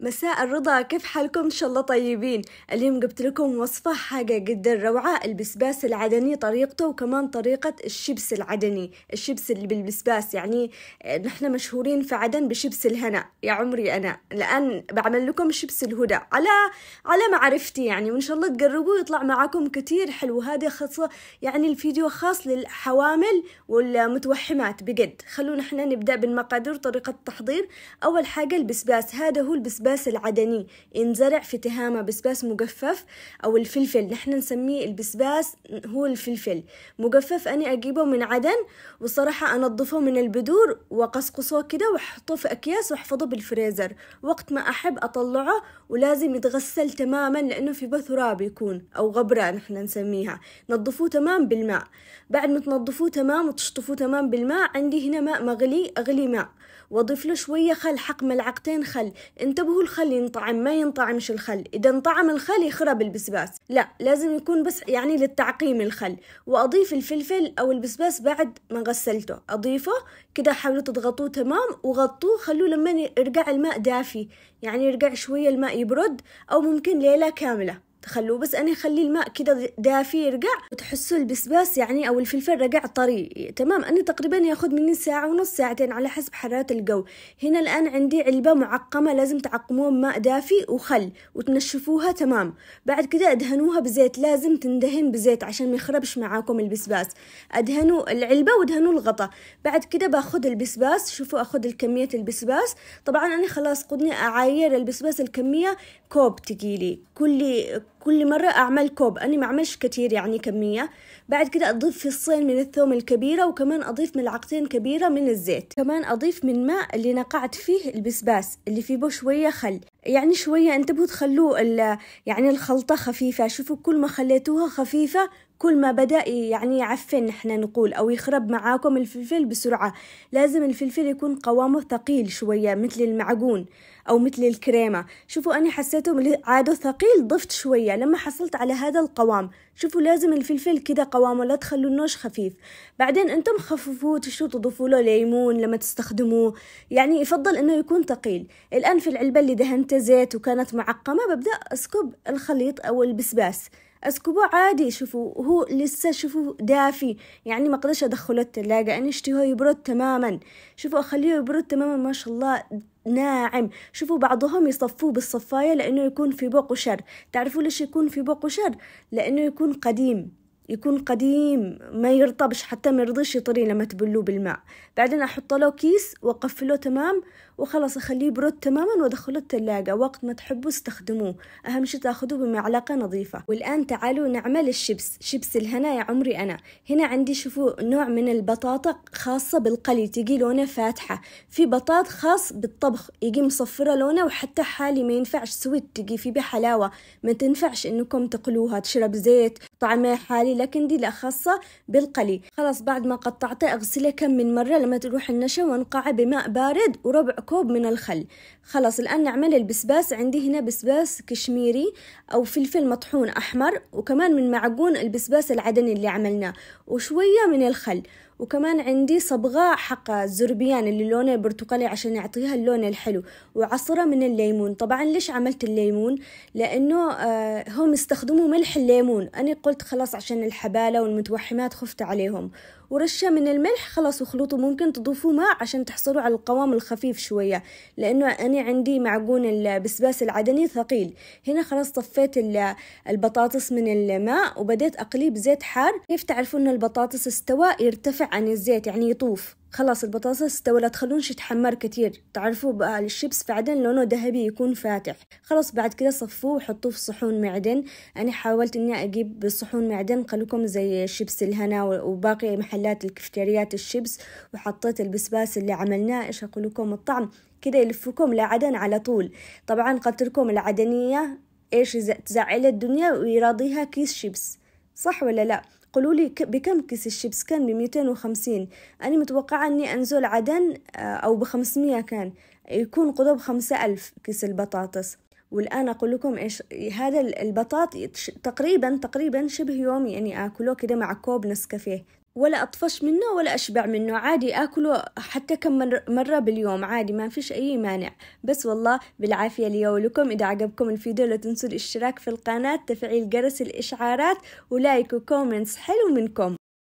مساء الرضا كيف حالكم ان شاء الله طيبين اليوم جبت لكم وصفة حاجة جدا روعة البسباس العدني طريقته وكمان طريقة الشبس العدني الشبس اللي بالبسباس يعني آه، نحن مشهورين في عدن بشبس الهنا يا عمري انا الان بعمل لكم شبس الهدى على على معرفتي يعني وان شاء الله تجربوه يطلع معاكم كتير حلو هذا خاصة يعني الفيديو خاص للحوامل والمتوحمات بجد خلونا نحن نبدأ بالمقادير طريقة التحضير اول حاجة البسباس هذا هو البسباس البسباس العدني ينزرع في تهامة بسباس مجفف أو الفلفل نحن نسميه البسباس هو الفلفل مجفف أنا أجيبه من عدن وصراحة أنظفه من البذور وقصقصه كده وأحطه في أكياس وأحفظه بالفريزر وقت ما أحب أطلعه ولازم يتغسل تماما لأنه في بثرة بيكون أو غبرة نحن نسميها نظفوه تمام بالماء بعد ما تنظفوه تمام وتشطفوه تمام بالماء عندي هنا ماء مغلي أغلي ماء واضيف له شويه خل حق ملعقتين خل انتبهوا الخل ينطعم ما ينطعمش الخل اذا انطعم الخل يخرب البسباس لا لازم يكون بس يعني للتعقيم الخل واضيف الفلفل او البسباس بعد ما غسلته اضيفه كده حاولوا تضغطوه تمام وغطوه خلوه لما يرجع الماء دافي يعني يرجع شويه الماء يبرد او ممكن ليله كامله تخلوه بس أنا أخلي الماء كده دافي يرقع وتحسوا البسباس يعني أو الفلفل رقع طري تمام أنا تقريبا يأخذ مني ساعة ونص ساعتين على حسب حرارة الجو هنا الآن عندي علبة معقمة لازم تعقموها بماء دافي وخل وتنشفوها تمام بعد كده ادهنوها بزيت لازم تندهن بزيت عشان ما يخربش معاكم البسباس ادهنوا العلبة وادهنوا الغطا بعد كده بأخذ البسباس شوفوا أخذ الكمية البسباس طبعا انا خلاص قدني اعاير البسباس الكمية كوب تقيلي كل كل مرة أعمل كوب أنا ما أعملش كتير يعني كمية بعد كده أضيف فصين من الثوم الكبيرة وكمان أضيف ملعقتين كبيرة من الزيت كمان أضيف من ماء اللي نقعت فيه البسباس اللي فيه بو شوية خل يعني شوية انتبهوا تخلوه يعني الخلطة خفيفة شوفوا كل ما خليتوها خفيفة كل ما بدأ يعني يعفن نحن نقول أو يخرب معاكم الفلفل بسرعة لازم الفلفل يكون قوامه ثقيل شوية مثل المعجون أو مثل الكريمة شوفوا أنا حسيته عاده ثقيل ضفت شوية لما حصلت على هذا القوام شوفوا لازم الفلفل كده قوامه لا النوش خفيف بعدين أنتم خففوه تشو تضيفوا له ليمون لما تستخدموه يعني يفضل أنه يكون ثقيل الآن في العلبة اللي دهنت زيت وكانت معقمة ببدأ أسكب الخليط أو البسباس اسكبوه عادي شوفوا هو لسه شوفوا دافي يعني ما اقدرش ادخله التلاجة يعني اشتهيه يبرد تماما شوفوا اخليه يبرد تماما ما شاء الله ناعم شوفوا بعضهم يصفوه بالصفاية لأنه يكون في بوقه شر تعرفوا ليش يكون في بوقه شر لأنه يكون قديم يكون قديم ما يرطبش حتى ما يرضيش يطري لما تبلوه بالماء بعدين احط له كيس واقفله تمام وخلاص اخليه برد تماما وادخله الثلاجه وقت ما تحبوا استخدموه اهم شيء تاخذوه بمعلقه نظيفه والان تعالوا نعمل الشبس شيبس الهنا يا عمري انا هنا عندي شوفوا نوع من البطاطا خاصه بالقلي تجي لونه فاتحه في بطاط خاص بالطبخ يجي مصفره لونه وحتى حالي ما ينفعش سويت تجي في بحلاوه ما تنفعش انكم تقلوها تشرب زيت طعمه حالي لكن لا خاصة بالقلي خلاص بعد ما قطعته اغسله كم من مرة لما تروح النشا وانقعه بماء بارد وربع كوب من الخل خلاص الآن نعمل البسباس عندي هنا بسباس كشميري أو فلفل مطحون أحمر وكمان من معجون البسباس العدني اللي عملناه وشوية من الخل وكمان عندي صبغة حق الزربيان اللي لونه برتقالي عشان يعطيها اللون الحلو وعصرة من الليمون طبعا ليش عملت الليمون لأنه آه هم استخدموا ملح الليمون أنا قلت خلاص عشان الحبالة والمتوحمات خفت عليهم ورشة من الملح خلاص وخلطوا ممكن تضيفوا ماء عشان تحصلوا على القوام الخفيف شوية لأنه أنا عندي معجون البسباس العدني ثقيل هنا خلاص طفيت البطاطس من الماء وبديت أقليه بزيت حار كيف تعرفون أن البطاطس استوى يرتفع عن الزيت يعني يطوف خلاص البطاطس استوى لا تخلونش يتحمر كتير تعرفوا بقى الشيبس فعلا لونه ذهبي يكون فاتح خلاص بعد كده صفوه وحطوه في صحون معدن انا حاولت اني اجيب صحون معدن خلوكم زي شيبس الهنا وباقي محلات الكافتيريات الشيبس وحطيت البسباس اللي عملناه ايش اقول لكم الطعم كده يلفكم لعدن على طول طبعا قلت لكم العدنيه ايش تزعل الدنيا ويراضيها كيس شيبس صح ولا لا قولوا لي بكم كيس الشيبس كان بميتين وخمسين أنا متوقعة أني أنزل عدن آه، أو بخمسمية كان يكون قضب خمسة ألف كيس البطاطس والآن أقول لكم إيش هذا البطاط تقريبا تقريبا شبه يومي أني يعني آكله كده مع كوب نسكافيه ولا أطفش منه ولا أشبع منه عادي أكله حتى كم مرة باليوم عادي ما فيش أي مانع بس والله بالعافية لي ولكم إذا عجبكم الفيديو لا تنسوا الاشتراك في القناة تفعيل جرس الإشعارات ولايك وكومنتس حلو منكم